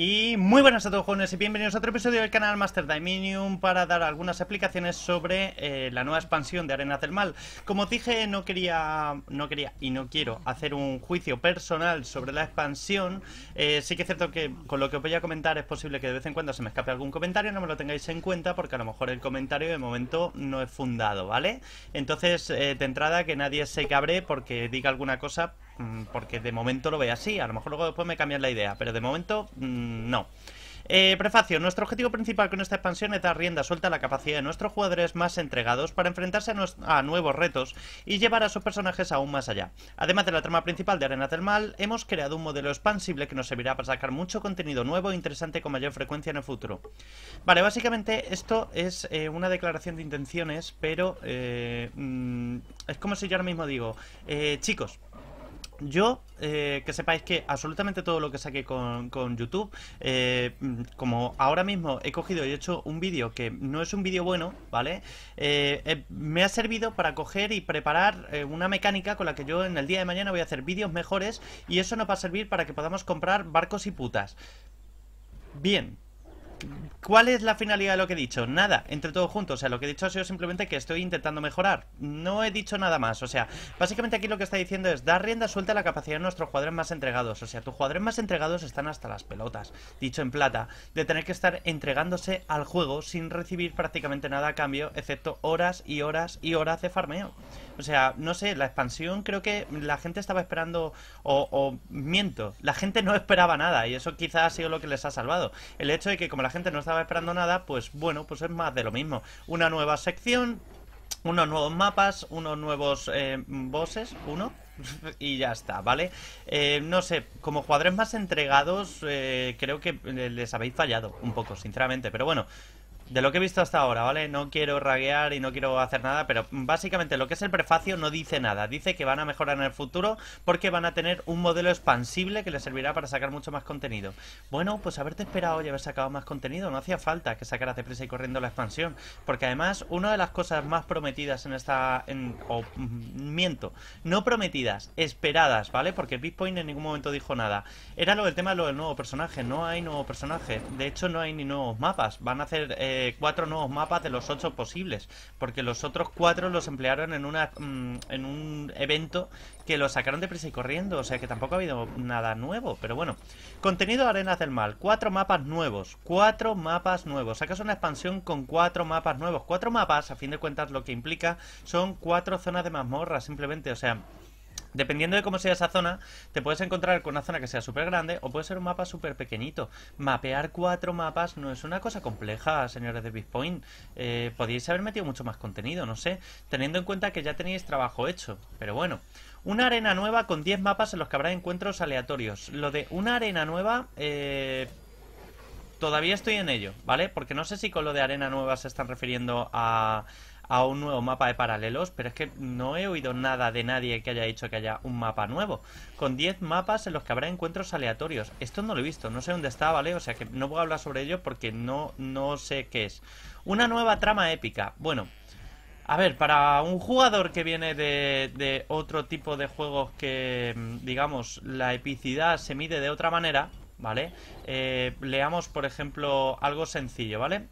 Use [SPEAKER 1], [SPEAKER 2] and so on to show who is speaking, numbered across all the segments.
[SPEAKER 1] Y muy buenas a todos jóvenes y bienvenidos a otro episodio del canal Master Dominion para dar algunas explicaciones sobre eh, la nueva expansión de Arena del Mal. Como dije, no quería, no quería y no quiero hacer un juicio personal sobre la expansión. Eh, sí que es cierto que con lo que os voy a comentar es posible que de vez en cuando se me escape algún comentario, no me lo tengáis en cuenta porque a lo mejor el comentario de momento no es fundado, ¿vale? Entonces, eh, de entrada, que nadie se cabre porque diga alguna cosa Mm, porque de momento lo veo así, a lo mejor luego después me cambian la idea, pero de momento mm, no. Eh, prefacio, nuestro objetivo principal con esta expansión es dar rienda suelta a la capacidad de nuestros jugadores más entregados para enfrentarse a, nuevos retos y llevar a sus personajes aún más allá. Además de la trama principal de Arena del Mal, hemos creado un modelo expansible que nos servirá para sacar mucho contenido nuevo e interesante con mayor frecuencia en el futuro. Vale, básicamente esto es eh, una declaración de intenciones, pero eh, mm, es como si yo ahora mismo digo, chicos, yo, eh, que sepáis que absolutamente todo lo que saqué con, YouTube, eh, mm, como ahora mismo he cogido y he hecho un vídeo que no es un vídeo bueno, ¿vale? Eh, me ha servido para coger y preparar una mecánica con la que yo en el día de mañana voy a hacer vídeos mejores y eso nos va a servir para que podamos comprar barcos y putas. Bien, ¿Cuál es la finalidad de lo que he dicho? Nada, entre todos juntos. O sea, lo que he dicho ha sido simplemente que estoy intentando mejorar. No he dicho nada más. O sea, básicamente aquí lo que está diciendo es dar rienda suelta a la capacidad de nuestros jugadores más entregados. O sea, tus jugadores más entregados están hasta las pelotas. Dicho en plata, de tener que estar entregándose al juego sin recibir prácticamente nada a cambio, excepto horas y horas y horas de farmeo. O sea, no sé, la expansión creo que la gente estaba esperando, o, o miento, la gente no esperaba nada y eso quizás ha sido lo que les ha salvado. El hecho de que como la gente no estaba esperando nada, pues bueno, pues es más de lo mismo. Una nueva sección, unos nuevos mapas, unos nuevos eh, bosses, uno, y ya está, ¿vale? Eh, no sé, como jugadores más entregados, eh, creo que les habéis fallado un poco, sinceramente, pero bueno, de lo que he visto hasta ahora, ¿vale? No quiero raguear y no quiero hacer nada, pero básicamente lo que es el prefacio no dice nada. Dice que van a mejorar en el futuro porque van a tener un modelo expansible que les servirá para sacar mucho más contenido. Bueno, pues haberte esperado y haber sacado más contenido, no hacía falta que sacaras prisa y corriendo la expansión, porque además una de las cosas más prometidas en esta... o mm, miento, no prometidas, esperadas, ¿vale? Porque Bitcoin en ningún momento dijo nada. Era lo del tema lo del nuevo personaje, no hay nuevo personaje, de hecho no hay ni nuevos mapas, van a hacer... Eh, cuatro nuevos mapas de los ocho posibles, porque los otros cuatro los emplearon en, una, mm, en un evento que los sacaron de prisa y corriendo, o sea que tampoco ha habido nada nuevo, pero bueno. Contenido Arenas del Mal, cuatro mapas nuevos, cuatro mapas nuevos, sacas una expansión con cuatro mapas nuevos, cuatro mapas, a fin de cuentas lo que implica son cuatro zonas de mazmorra, simplemente, o sea... Dependiendo de cómo sea esa zona, te puedes encontrar con una zona que sea súper grande o puede ser un mapa súper pequeñito. Mapear cuatro mapas no es una cosa compleja, señores de Bitcoin. Eh, podíais haber metido mucho más contenido, no sé, teniendo en cuenta que ya tenéis trabajo hecho. Pero bueno, una arena nueva con 10 mapas en los que habrá encuentros aleatorios. Lo de una arena nueva... Eh, todavía estoy en ello, ¿vale? Porque no sé si con lo de arena nueva se están refiriendo a a un nuevo mapa de paralelos, pero es que no he oído nada de nadie que haya dicho que haya un mapa nuevo, con 10 mapas en los que habrá encuentros aleatorios. Esto no lo he visto, no sé dónde está, ¿vale? O sea que no voy a hablar sobre ello porque no, no sé qué es. Una nueva trama épica. Bueno, a ver, para un jugador que viene de, otro tipo de juegos que, mm, digamos, la epicidad se mide de otra manera, ¿vale? Eh, leamos, por ejemplo, algo sencillo, ¿vale?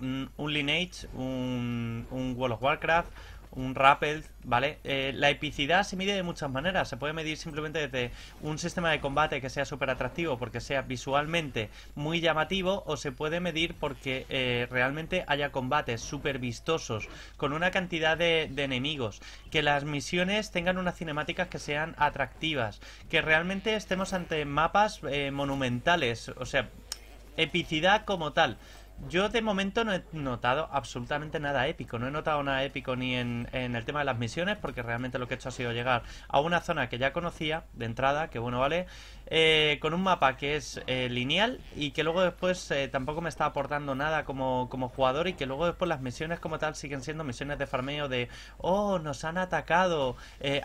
[SPEAKER 1] un Lineage, un, World of Warcraft, un rappel, ¿vale? Eh, la epicidad se mide de muchas maneras. Se puede medir simplemente desde un sistema de combate que sea súper atractivo porque sea visualmente muy llamativo o se puede medir porque eh, realmente haya combates súper vistosos con una cantidad de, enemigos, que las misiones tengan unas cinemáticas que sean atractivas, que realmente estemos ante mapas eh, monumentales, o sea, epicidad como tal. Yo de momento no he notado absolutamente nada épico, no he notado nada épico ni en, el tema de las misiones, porque realmente lo que he hecho ha sido llegar a una zona que ya conocía de entrada, que bueno, vale, eh, con un mapa que es eh, lineal y que luego después eh, tampoco me está aportando nada como, como jugador y que luego después las misiones como tal siguen siendo misiones de farmeo de, oh, nos han atacado,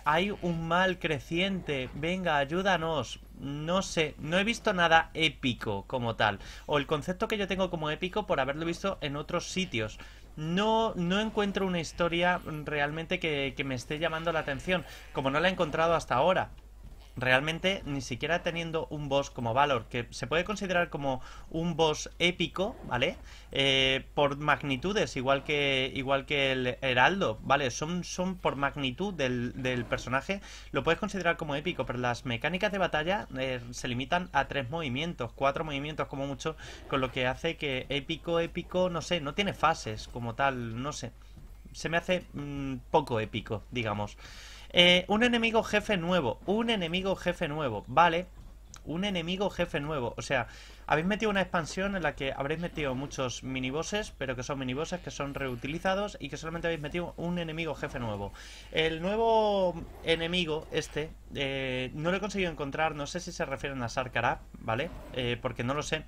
[SPEAKER 1] hay un mal creciente, venga, ayúdanos no sé, no he visto nada épico como tal. O el concepto que yo tengo como épico por haberlo visto en otros sitios. No, no encuentro una historia realmente que, que me esté llamando la atención, como no la he encontrado hasta ahora realmente ni siquiera teniendo un boss como Valor, que se puede considerar como un boss épico, ¿vale? Eh, por magnitudes, igual que, igual que el Heraldo, ¿vale? Son, son por magnitud del, del personaje, lo puedes considerar como épico, pero las mecánicas de batalla eh, se limitan a tres movimientos, cuatro movimientos como mucho, con lo que hace que épico, épico, no sé, no tiene fases como tal, no sé. Se me hace mm, poco épico, digamos. Eh, un enemigo jefe nuevo. Un enemigo jefe nuevo. Vale. Un enemigo jefe nuevo. O sea, habéis metido una expansión en la que habréis metido muchos minibosses, pero que son minibosses que son reutilizados y que solamente habéis metido un enemigo jefe nuevo. El nuevo enemigo, este, eh, no lo he conseguido encontrar. No sé si se refieren a Sarkarap, ¿vale? Eh, porque no lo sé.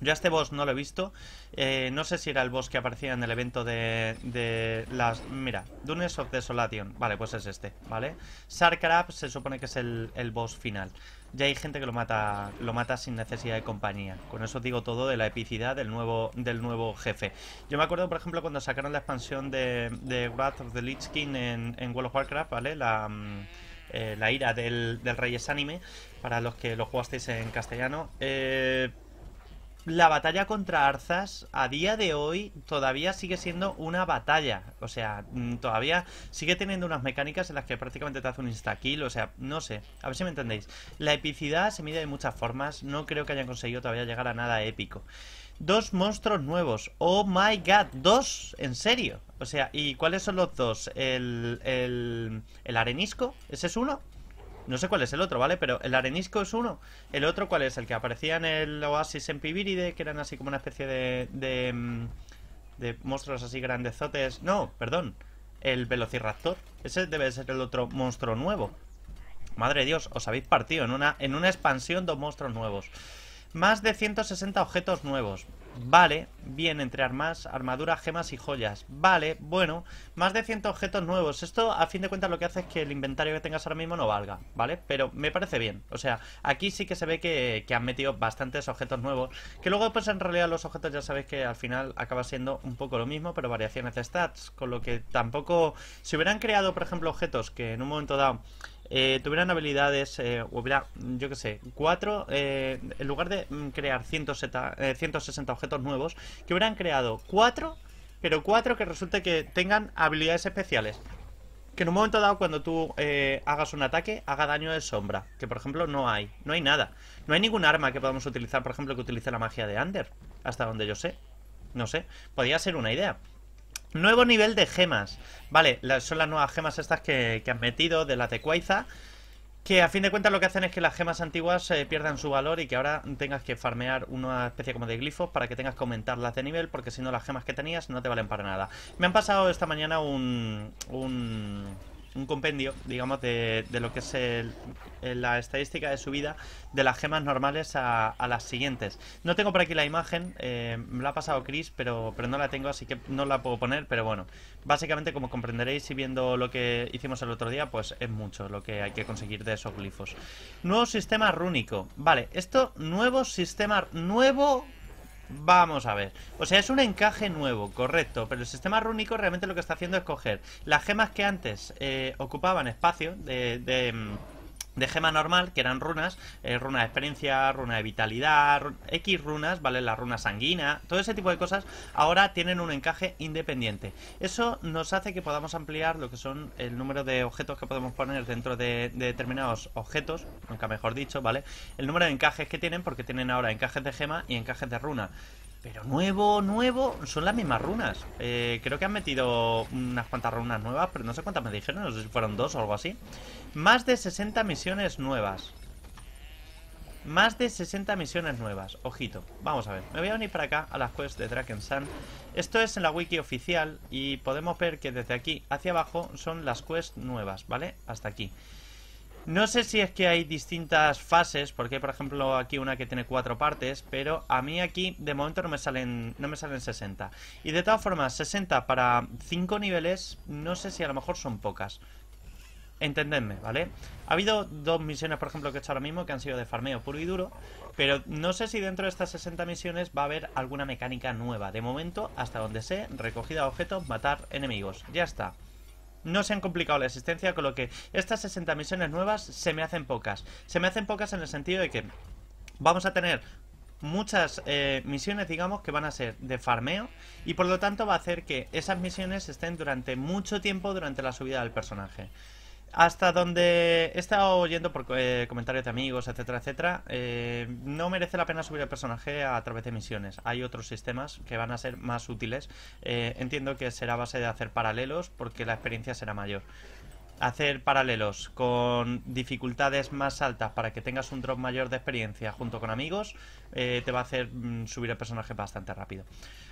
[SPEAKER 1] Yo este boss no lo he visto. Eh, no sé si era el boss que aparecía en el evento de, de las... Mira, Dunes of Desolation. Vale, pues es este, ¿vale? Sarkarab se supone que es el, boss final. Ya hay gente que lo mata, lo mata sin necesidad de compañía. Con eso digo todo de la epicidad del nuevo, del nuevo jefe. Yo me acuerdo, por ejemplo, cuando sacaron la expansión de, de Wrath of the Lich King en, en World of Warcraft, ¿vale? La... Eh, la ira del, del Reyes Anime, para los que lo jugasteis en castellano. Eh, la batalla contra Arzas a día de hoy todavía sigue siendo una batalla. O sea, mm, todavía sigue teniendo unas mecánicas en las que prácticamente te hace un insta-kill. O sea, no sé. A ver si me entendéis. La epicidad se mide de muchas formas. No creo que hayan conseguido todavía llegar a nada épico. Dos monstruos nuevos. Oh my god, dos, en serio. O sea, ¿y cuáles son los dos? El, el, el arenisco, ese es uno. No sé cuál es el otro, ¿vale? Pero el arenisco es uno. ¿El otro cuál es? El que aparecía en el oasis en Pibiride, que eran así como una especie de, mm, de, monstruos así grandezotes. No, perdón. El velociraptor. Ese debe ser el otro monstruo nuevo. Madre Dios, os habéis partido en una, en una expansión dos monstruos nuevos. Más de 160 objetos nuevos. Vale, bien, entre armas, armaduras, gemas y joyas. Vale, bueno, más de 100 objetos nuevos. Esto, a fin de cuentas, lo que hace es que el inventario que tengas ahora mismo no valga, ¿vale? Pero me parece bien. O sea, aquí sí que se ve que, que han metido bastantes objetos nuevos. Que luego, pues en realidad los objetos ya sabéis que al final acaba siendo un poco lo mismo, pero variaciones de stats. Con lo que tampoco... Si hubieran creado, por ejemplo, objetos que en un momento dado eh, tuvieran habilidades, eh, hubiera, yo que sé, cuatro, eh, en lugar de mm, crear 160, 160 objetos nuevos, que hubieran creado cuatro, pero cuatro que resulte que tengan habilidades especiales. Que en un momento dado, cuando tú hagas un ataque, haga daño de sombra. Que por ejemplo no hay, no hay nada. No hay ningún arma que podamos utilizar, por ejemplo, que utilice la magia de Under. Hasta donde yo sé. No sé. Podría ser una idea. Nuevo nivel de gemas. Vale, son las nuevas gemas estas que, han metido de la tecuaiza. Que a fin de cuentas lo que hacen es que las gemas antiguas eh, pierdan su valor y que ahora tengas que farmear una especie como de glifos para que tengas que aumentarlas de nivel, porque si no las gemas que tenías no te valen para nada. Me han pasado esta mañana un... un un compendio, digamos, de, lo que es la estadística de subida de las gemas normales a, las siguientes. No tengo por aquí la imagen, eh, me la ha pasado Chris, pero, pero no la tengo, así que no la puedo poner, pero bueno. Básicamente, como comprenderéis y viendo lo que hicimos el otro día, pues es mucho lo que hay que conseguir de esos glifos. Nuevo sistema rúnico. Vale, esto, nuevo sistema, nuevo Vamos a ver. O sea, es un encaje nuevo, correcto. Pero el sistema rúnico realmente lo que está haciendo es coger las gemas que antes eh, ocupaban espacio de mm, de gema normal, que eran runas, eh, runa de experiencia, runa de vitalidad, X runas, ¿vale? La runa sanguina, todo ese tipo de cosas, ahora tienen un encaje independiente. Eso nos hace que podamos ampliar lo que son el número de objetos que podemos poner dentro de, de determinados objetos, nunca mejor dicho, ¿vale? El número de encajes que tienen, porque tienen ahora encajes de gema y encajes de runa. Pero nuevo, nuevo, son las mismas runas. Eh, creo que han metido unas cuantas runas nuevas, pero no sé cuántas me dijeron, no sé si fueron dos o algo así. Más de 60 misiones nuevas. Más de 60 misiones nuevas, ojito. Vamos a ver, me voy a unir para acá a las quests de Draken Sun. Esto es en la wiki oficial y podemos ver que desde aquí hacia abajo son las quests nuevas, ¿vale? Hasta aquí. No sé si es que hay distintas fases, porque hay, por ejemplo, aquí una que tiene cuatro partes, pero a mí aquí de momento no me salen no me salen 60. Y de todas formas, 60 para cinco niveles, no sé si a lo mejor son pocas. Entendedme, ¿vale? Ha habido dos misiones, por ejemplo, que he hecho ahora mismo que han sido de farmeo puro y duro, pero no sé si dentro de estas 60 misiones va a haber alguna mecánica nueva. De momento, hasta donde sé, recogida de objetos, matar enemigos. Ya está no se han complicado la existencia, con lo que estas 60 misiones nuevas se me hacen pocas. Se me hacen pocas en el sentido de que vamos a tener muchas eh, misiones, digamos, que van a ser de farmeo y por lo tanto va a hacer que esas misiones estén durante mucho tiempo durante la subida del personaje hasta donde he estado oyendo por eh, comentarios de amigos, etcétera, etcétera, eh, no merece la pena subir el personaje a través de misiones. Hay otros sistemas que van a ser más útiles. Eh, entiendo que será base de hacer paralelos porque la experiencia será mayor. Hacer paralelos con dificultades más altas para que tengas un drop mayor de experiencia junto con amigos te va a hacer mm, subir el personaje bastante rápido.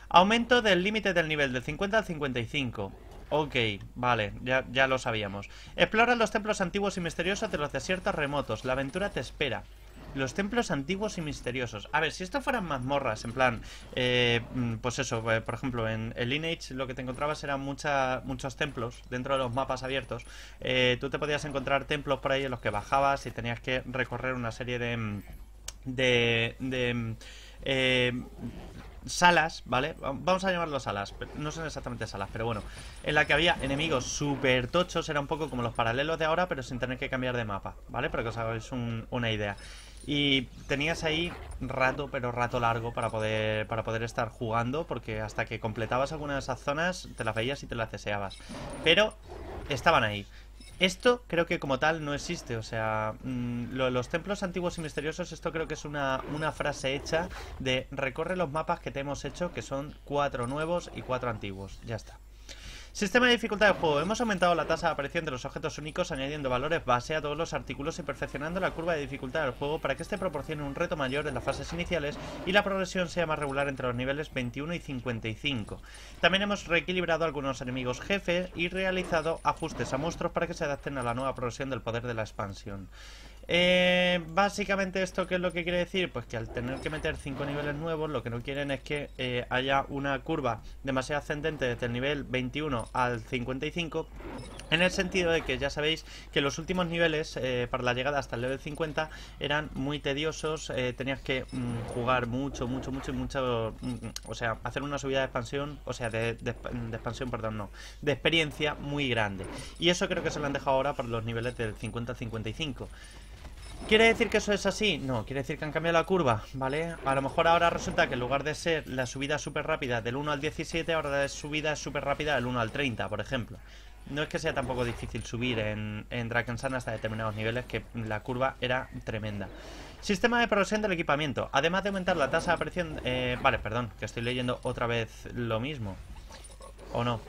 [SPEAKER 1] Aumento del límite del nivel del 50 al 55. Ok, vale, ya, lo sabíamos. Explora los templos antiguos y misteriosos de los desiertos remotos. La aventura te espera los templos antiguos y misteriosos. A ver, si esto fueran mazmorras, en plan, eh, mm, pues eso, eh, por ejemplo, en el Lineage lo que te encontrabas eran muchos templos dentro de los mapas abiertos. Eh, tú te podías encontrar templos por ahí en los que bajabas y tenías que recorrer una serie de... Mm, de, de mm, salas, ¿vale? Vamos a llamarlo salas, no son exactamente salas, pero bueno, en la que había enemigos súper tochos, era un poco como los paralelos de ahora, pero sin tener que cambiar de mapa, ¿vale? Para que os hagáis una idea. Y tenías ahí rato, pero rato largo para poder, para poder estar jugando, porque hasta que completabas alguna de esas zonas, te las veías y te las deseabas. Pero estaban ahí. Esto creo que como tal no existe, o sea, mm, los templos antiguos y misteriosos, esto creo que es una, una, frase hecha de recorre los mapas que te hemos hecho, que son cuatro nuevos y cuatro antiguos, ya está. Sistema de dificultad del juego. Hemos aumentado la tasa de aparición de los objetos únicos añadiendo valores base a todos los artículos y perfeccionando la curva de dificultad del juego para que este proporcione un reto mayor en las fases iniciales y la progresión sea más regular entre los niveles 21 y 55. También hemos reequilibrado algunos enemigos jefes y realizado ajustes a monstruos para que se adapten a la nueva progresión del poder de la expansión. Eh, básicamente esto qué es lo que quiere decir, pues que al tener que meter 5 niveles nuevos, lo que no quieren es que eh, haya una curva demasiado ascendente desde el nivel 21 al 55, en el sentido de que ya sabéis que los últimos niveles eh, para la llegada hasta el level 50 eran muy tediosos, eh, tenías que mm, jugar mucho, mucho, mucho y mucho, mm, o sea, hacer una subida de expansión, o sea, de, expansión, perdón, no, de experiencia muy grande. Y eso creo que se lo han dejado ahora para los niveles del 50 al 55. ¿Quiere decir que eso es así? No, quiere decir que han cambiado la curva, ¿vale? A lo mejor ahora resulta que en lugar de ser la subida súper rápida del 1 al 17, ahora es subida súper rápida del 1 al 30, por ejemplo. No es que sea tampoco difícil subir en, en Sun hasta determinados niveles, que la curva era tremenda. Sistema de progresión del equipamiento. Además de aumentar la tasa de aparición... Eh, vale, perdón, que estoy leyendo otra vez lo mismo. ¿O no?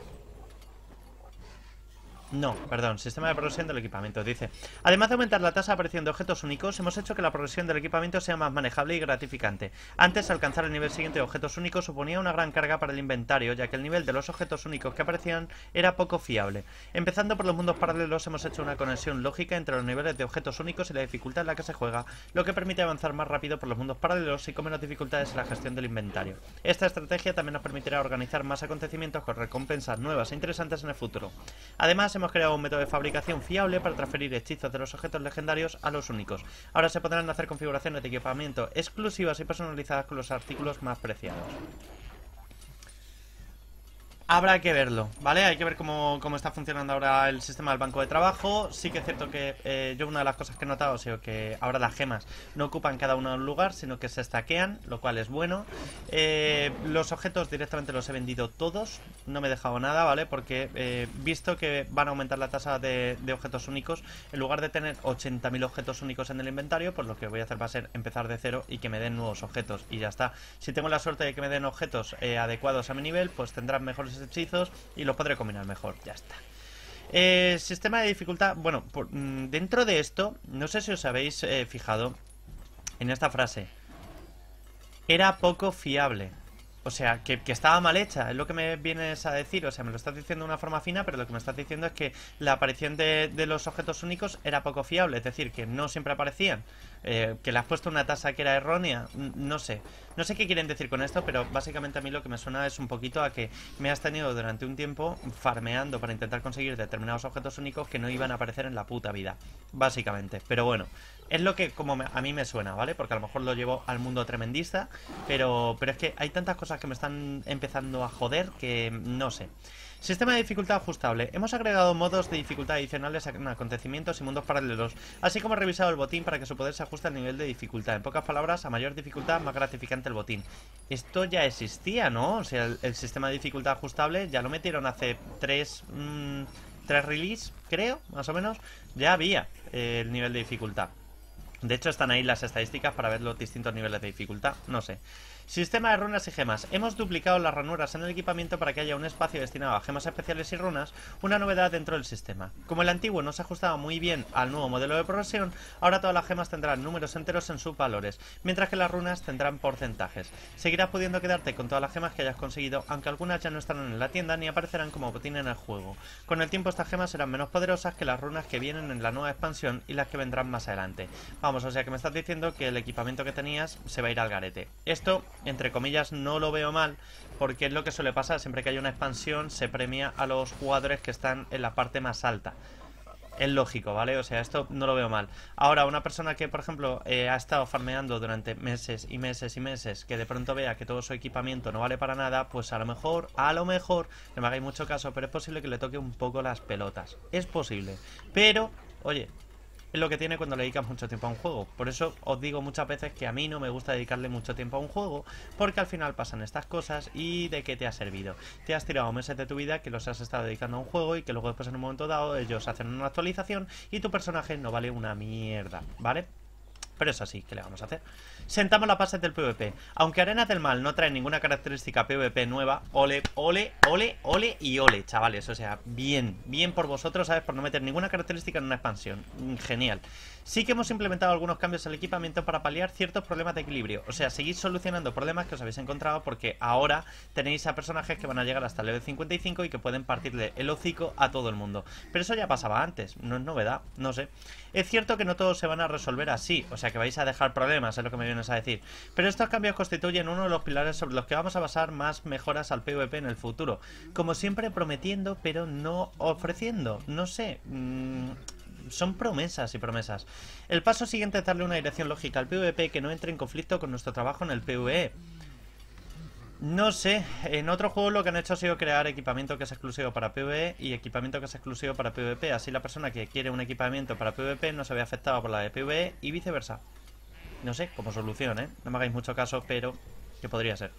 [SPEAKER 1] No, perdón, sistema de progresión del equipamiento, dice. Además de aumentar la tasa de aparición de objetos únicos, hemos hecho que la progresión del equipamiento sea más manejable y gratificante. Antes, alcanzar el nivel siguiente de objetos únicos suponía una gran carga para el inventario, ya que el nivel de los objetos únicos que aparecían era poco fiable. Empezando por los mundos paralelos, hemos hecho una conexión lógica entre los niveles de objetos únicos y la dificultad en la que se juega, lo que permite avanzar más rápido por los mundos paralelos y con menos dificultades en la gestión del inventario. Esta estrategia también nos permitirá organizar más acontecimientos con recompensas nuevas e interesantes en el futuro. Además, hemos creado un método de fabricación fiable para transferir hechizos de los objetos legendarios a los únicos. Ahora se podrán hacer configuraciones de equipamiento exclusivas y personalizadas con los artículos más preciados. Habrá que verlo, ¿vale? Hay que ver cómo, está funcionando ahora el sistema del banco de trabajo. Sí que es cierto que eh, yo una de las cosas que he notado ha sido que ahora las gemas no ocupan cada uno un lugar, sino que se estaquean, lo cual es bueno. Eh, los objetos directamente los he vendido todos, no me he dejado nada, ¿vale? Porque eh, visto que van a aumentar la tasa de, de objetos únicos, en lugar de tener 80.000 objetos únicos en el inventario, pues lo que voy a hacer va a ser empezar de cero y que me den nuevos objetos y ya está. Si tengo la suerte de que me den objetos adecuados a mi nivel, pues tendrán mejores hechizos y los podré combinar mejor. Ya está. Eh, sistema de dificultad. Bueno, mm, dentro de esto, no sé si os habéis eh, fijado en esta frase. Era poco fiable. O sea, que, estaba mal hecha, es lo que me vienes a decir. O sea, me lo estás diciendo de una forma fina, pero lo que me estás diciendo es que la aparición de, de los objetos únicos era poco fiable. Es decir, que no siempre aparecían. Eh, que le has puesto una tasa que era errónea, no sé. No sé qué quieren decir con esto, pero básicamente a mí lo que me suena es un poquito a que me has tenido durante un tiempo farmeando para intentar conseguir determinados objetos únicos que no iban a aparecer en la puta vida, básicamente. Pero bueno, es lo que como a mí me suena, ¿vale? Porque a lo mejor lo llevo al mundo tremendista, pero, pero es que hay tantas cosas que me están empezando a joder que no sé. Sistema de dificultad ajustable. Hemos agregado modos de dificultad adicionales en acontecimientos y mundos paralelos, así como revisado el botín para que su poder se ajuste al nivel de dificultad. En pocas palabras, a mayor dificultad, más gratificante el botín. Esto ya existía, ¿no? O sea, el, sistema de dificultad ajustable ya lo metieron hace tres... Mm, tres release, creo, más o menos, ya había eh, el nivel de dificultad. De hecho, están ahí las estadísticas para ver los distintos niveles de dificultad. No sé. Sistema de runas y gemas. Hemos duplicado las ranuras en el equipamiento para que haya un espacio destinado a gemas especiales y runas, una novedad dentro del sistema. Como el antiguo no se ajustaba muy bien al nuevo modelo de progresión, ahora todas las gemas tendrán números enteros en sus valores, mientras que las runas tendrán porcentajes. Seguirás pudiendo quedarte con todas las gemas que hayas conseguido, aunque algunas ya no estarán en la tienda ni aparecerán como botín en el juego. Con el tiempo estas gemas serán menos poderosas que las runas que vienen en la nueva expansión y las que vendrán más adelante. Vamos, o sea que me estás diciendo que el equipamiento que tenías se va a ir al garete. Esto entre comillas, no lo veo mal, porque es lo que suele pasar, siempre que hay una expansión se premia a los jugadores que están en la parte más alta. Es lógico, ¿vale? O sea, esto no lo veo mal. Ahora, una persona que, por ejemplo, eh, ha estado farmeando durante meses y meses y meses, que de pronto vea que todo su equipamiento no vale para nada, pues a lo mejor, a lo mejor, no me hagáis mucho caso, pero es posible que le toque un poco las pelotas. Es posible. Pero, oye, es lo que tiene cuando le dedicas mucho tiempo a un juego. Por eso os digo muchas veces que a mí no me gusta dedicarle mucho tiempo a un juego, porque al final pasan estas cosas y de qué te ha servido. Te has tirado meses de tu vida que los has estado dedicando a un juego y que luego después en un momento dado ellos hacen una actualización y tu personaje no vale una mierda, ¿vale? Pero es así, ¿qué le vamos a hacer? Sentamos la bases del PvP. Aunque Arenas del Mal no trae ninguna característica PvP nueva, ole, ole, ole, ole y ole, chavales. O sea, bien, bien por vosotros, ¿sabes? Por no meter ninguna característica en una expansión. Mm, genial. Sí que hemos implementado algunos cambios al equipamiento para paliar ciertos problemas de equilibrio. O sea, seguir solucionando problemas que os habéis encontrado porque ahora tenéis a personajes que van a llegar hasta el level 55 y que pueden partirle el hocico a todo el mundo. Pero eso ya pasaba antes, no es novedad, no sé. Es cierto que no todos se van a resolver así, o sea que vais a dejar problemas, es lo que me vienes a decir. Pero estos cambios constituyen uno de los pilares sobre los que vamos a basar más mejoras al PvP en el futuro. Como siempre prometiendo, pero no ofreciendo. No sé, mmm, son promesas y promesas. El paso siguiente es darle una dirección lógica al PvP que no entre en conflicto con nuestro trabajo en el PvE. No sé, en otro juego lo que han hecho ha sido crear equipamiento que es exclusivo para PvE y equipamiento que es exclusivo para PvP, así la persona que quiere un equipamiento para PvP no se ve afectada por la de PvE y viceversa. No sé, como solución, ¿eh? No me hagáis mucho caso, pero que podría ser.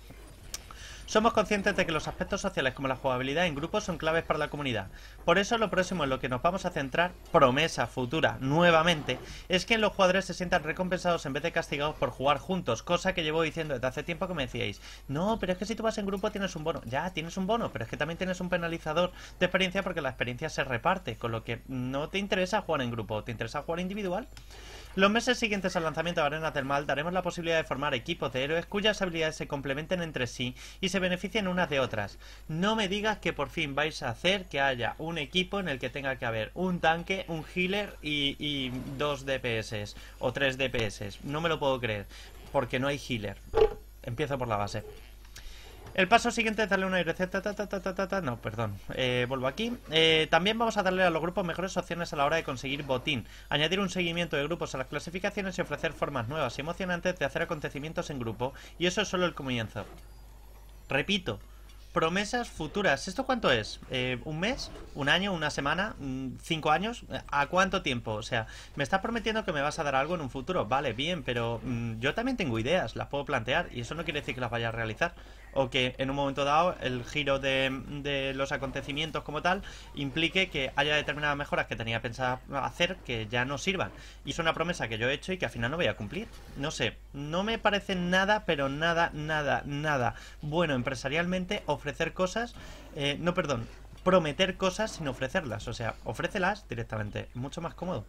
[SPEAKER 1] Somos conscientes de que los aspectos sociales como la jugabilidad en grupo son claves para la comunidad. Por eso lo próximo en lo que nos vamos a centrar, promesa futura nuevamente, es que los jugadores se sientan recompensados en vez de castigados por jugar juntos, cosa que llevo diciendo desde hace tiempo que me decíais, no, pero es que si tú vas en grupo tienes un bono, ya tienes un bono, pero es que también tienes un penalizador de experiencia porque la experiencia se reparte, con lo que no te interesa jugar en grupo, te interesa jugar individual. Los meses siguientes al lanzamiento de Arena Mal daremos la posibilidad de formar equipos de héroes cuyas habilidades se complementen entre sí y se beneficien unas de otras. No me digas que por fin vais a hacer que haya un equipo en el que tenga que haber un tanque, un healer y, y dos DPS o tres DPS. No me lo puedo creer, porque no hay healer. Empiezo por la base. El paso siguiente es darle una dirección. Ta, ta, ta, no, perdón. Eh, vuelvo aquí. Eh, también vamos a darle a los grupos mejores opciones a la hora de conseguir botín. Añadir un seguimiento de grupos a las clasificaciones y ofrecer formas nuevas y emocionantes de hacer acontecimientos en grupo. Y eso es solo el comienzo. Repito. Promesas futuras. ¿Esto cuánto es? Eh, ¿Un mes? ¿Un año? ¿Una semana? Mm, ¿Cinco años? ¿A cuánto tiempo? O sea, me estás prometiendo que me vas a dar algo en un futuro. Vale, bien, pero mm, yo también tengo ideas, las puedo plantear y eso no quiere decir que las vaya a realizar o que en un momento dado el giro de, los acontecimientos como tal implique que haya determinadas mejoras que tenía pensado hacer que ya no sirvan. Y es una promesa que yo he hecho y que al final no voy a cumplir. No sé, no me parece nada, pero nada, nada, nada bueno empresarialmente ofrecer cosas, eh, no perdón, prometer cosas sin ofrecerlas. O sea, ofrécelas directamente, mucho más cómodo.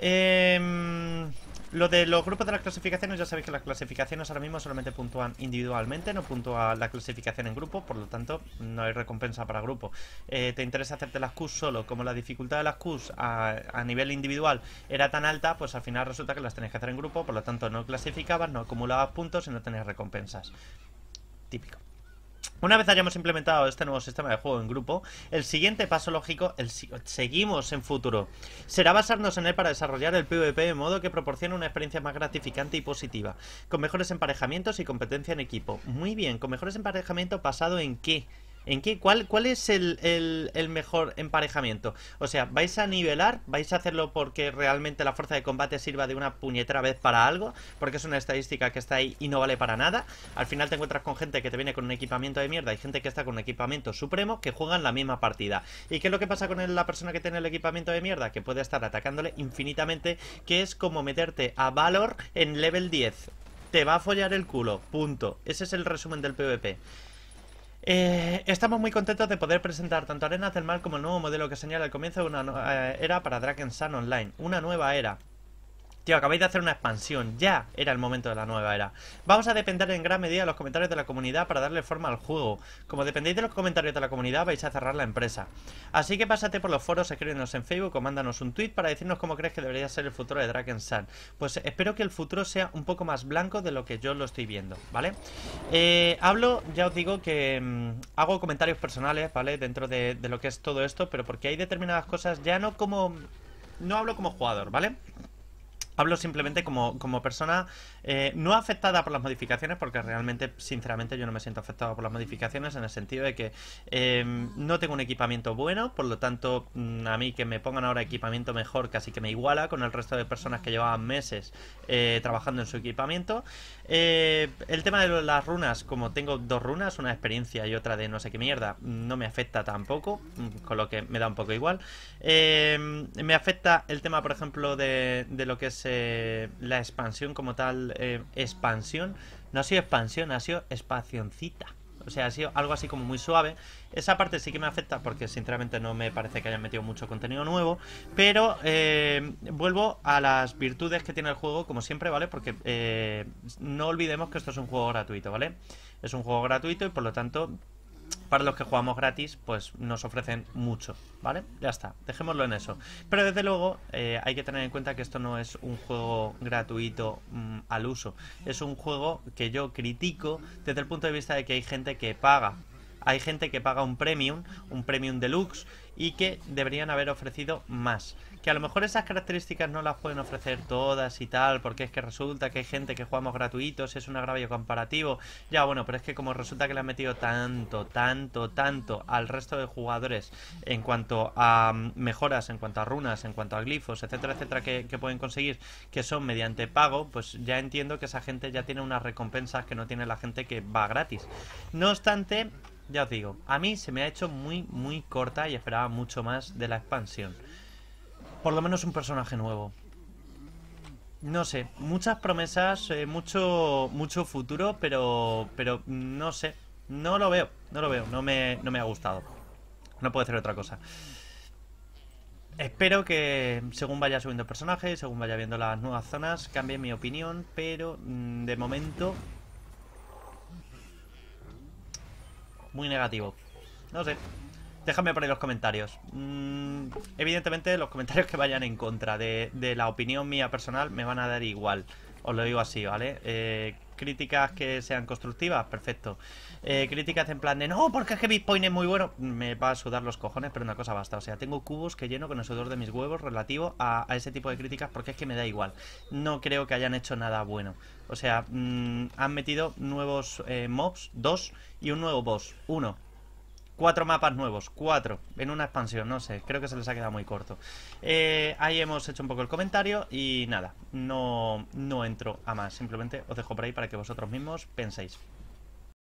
[SPEAKER 1] Em, lo de los grupos de las clasificaciones, ya sabéis que las clasificaciones ahora mismo solamente puntúan individualmente, no puntúa la clasificación en grupo, por lo tanto no hay recompensa para grupo. Eh, ¿Te interesa hacerte las Qs solo? Como la dificultad de las Qs a, nivel individual era tan alta, pues al final resulta que las tenés que hacer en grupo, por lo tanto no clasificabas, no acumulabas puntos y no tenías recompensas. Típico. Una vez hayamos implementado este nuevo sistema de juego en grupo, el siguiente paso lógico, el seguimos en futuro, será basarnos en él para desarrollar el PvP de modo que proporcione una experiencia más gratificante y positiva, con mejores emparejamientos y competencia en equipo. Muy bien, con mejores emparejamientos pasado en qué? ¿En qué, cuál, es el, el, mejor emparejamiento? O sea, ¿vais a nivelar? ¿Vais a hacerlo porque realmente la fuerza de combate sirva de una puñetera vez para algo? Porque es una estadística que está ahí y no vale para nada. Al final te encuentras con gente que te viene con un equipamiento de mierda y gente que está con un equipamiento supremo que juegan la misma partida. ¿Y qué es lo que pasa con la persona que tiene el equipamiento de mierda? Que puede estar atacándole infinitamente, que es como meterte a Valor en level 10. Te va a follar el culo, punto. Ese es el resumen del PvP. Eh, estamos muy contentos de poder presentar tanto Arenas del Mal como el nuevo modelo que señala el comienzo de una eh, era para Sun Online, una nueva era. Tío, acabáis de hacer una expansión. Ya era el momento de la nueva era. Vamos a depender en gran medida de los comentarios de la comunidad para darle forma al juego. Como dependéis de los comentarios de la comunidad, vais a cerrar la empresa. Así que pásate por los foros, escríbenos en Facebook o mándanos un tweet para decirnos cómo crees que debería ser el futuro de Dragon's Sun. Pues espero que el futuro sea un poco más blanco de lo que yo lo estoy viendo, ¿vale? Eh, hablo, ya os digo que mm, hago comentarios personales, ¿vale? Dentro de, lo que es todo esto, pero porque hay determinadas cosas, ya no como... No hablo como jugador, ¿vale? vale Hablo simplemente como, persona eh, no afectada por las modificaciones, porque realmente, sinceramente, yo no me siento afectado por las modificaciones en el sentido de que em, no tengo un equipamiento bueno, por lo tanto, mm, a mí que me pongan ahora equipamiento mejor casi que me iguala con el resto de personas que llevaban meses eh, trabajando en su equipamiento. Eh, el tema de las runas, como tengo dos runas, una de experiencia y otra de no sé qué mierda, no me afecta tampoco, mm, con lo que me da un poco igual. Em, me afecta el tema, por ejemplo, de, de lo que es eh, la expansión como tal, eh, expansión, no ha sido expansión, ha sido espacioncita O sea, ha sido algo así como muy suave. Esa parte sí que me afecta porque sinceramente no me parece que hayan metido mucho contenido nuevo. Pero eh, vuelvo a las virtudes que tiene el juego, como siempre, ¿vale? Porque no olvidemos que esto es un juego gratuito, ¿vale? Es un juego gratuito y por lo tanto para los que jugamos gratis, pues nos ofrecen mucho, ¿vale? Ya está, dejémoslo en eso. Pero desde luego eh, hay que tener en cuenta que esto no es un juego gratuito mm, al uso, es un juego que yo critico desde el punto de vista de que hay gente que paga hay gente que paga un premium, un premium deluxe, y que deberían haber ofrecido más. Que a lo mejor esas características no las pueden ofrecer todas y tal, porque es que resulta que hay gente que jugamos gratuitos, es un agravio comparativo. Ya bueno, pero es que como resulta que le han metido tanto, tanto, tanto al resto de jugadores en cuanto a mm, mejoras, en cuanto a runas, en cuanto a glifos, etcétera, etcétera, que, pueden conseguir, que son mediante pago, pues ya entiendo que esa gente ya tiene unas recompensas que no tiene la gente que va gratis. No obstante, ya os digo, a mí se me ha hecho muy, muy corta y esperaba mucho más de la expansión. Por lo menos un personaje nuevo. No sé, muchas promesas, eh, mucho, mucho futuro, pero, pero no sé, no lo veo, no lo veo, no me, no me ha gustado. No puedo hacer otra cosa. Espero que según vaya subiendo el personaje, según vaya viendo las nuevas zonas, cambie mi opinión, pero mm, de momento muy negativo. No sé. Déjame por los comentarios. Mm, evidentemente, los comentarios que vayan en contra de, de, la opinión mía personal me van a dar igual. Os lo digo así, ¿vale? Eh, críticas que sean constructivas, perfecto. Eh, críticas en plan de no, porque es que Bitcoin es muy bueno. Me va a sudar los cojones, pero una cosa basta. O sea, tengo cubos que lleno con el sudor de mis huevos relativo a, ese tipo de críticas porque es que me da igual. No creo que hayan hecho nada bueno. O sea, mm, han metido nuevos eh, mobs, dos, y un nuevo boss, uno. Cuatro mapas nuevos, cuatro, en una expansión, no sé, creo que se les ha quedado muy corto. Eh, ahí hemos hecho un poco el comentario y nada, no, no entro a más, simplemente os dejo por ahí para que vosotros mismos penséis.